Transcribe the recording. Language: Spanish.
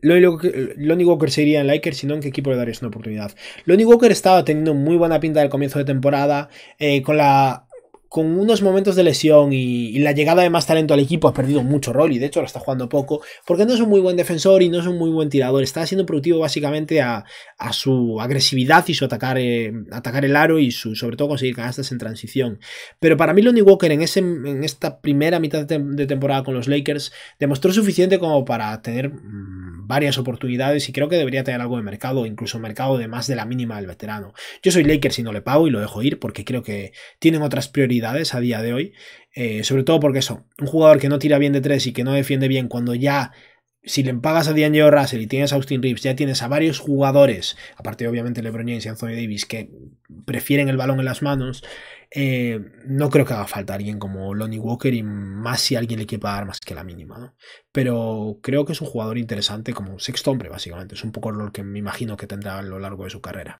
Lonnie Walker, único en Lakers, sino en qué equipo le darías una oportunidad. Lonnie Walker estaba teniendo muy buena pinta del comienzo de temporada, eh, con la con unos momentos de lesión y, la llegada de más talento al equipo ha perdido mucho rol y de hecho lo está jugando poco porque no es un muy buen defensor y no es un muy buen tirador. Está siendo productivo básicamente a, su agresividad y su atacar, eh, atacar el aro y su, sobre todo conseguir canastas en transición. Pero para mí Lonnie Walker en, ese, en esta primera mitad de temporada con los Lakers demostró suficiente como para tener varias oportunidades y creo que debería tener algo de mercado, incluso mercado de más de la mínima del veterano. Yo soy Lakers y no le pago y lo dejo ir porque creo que tienen otras prioridades a día de hoy, eh, sobre todo porque eso, un jugador que no tira bien de tres y que no defiende bien cuando ya si le pagas a D'Angelo Russell y tienes a Austin Reeves, ya tienes a varios jugadores, aparte obviamente LeBron James y Anthony Davis, que prefieren el balón en las manos, eh, no creo que haga falta alguien como Lonnie Walker y más si alguien le quiere pagar más que la mínima, ¿no? Pero creo que es un jugador interesante como sexto hombre, básicamente. Es un poco el rol que me imagino que tendrá a lo largo de su carrera.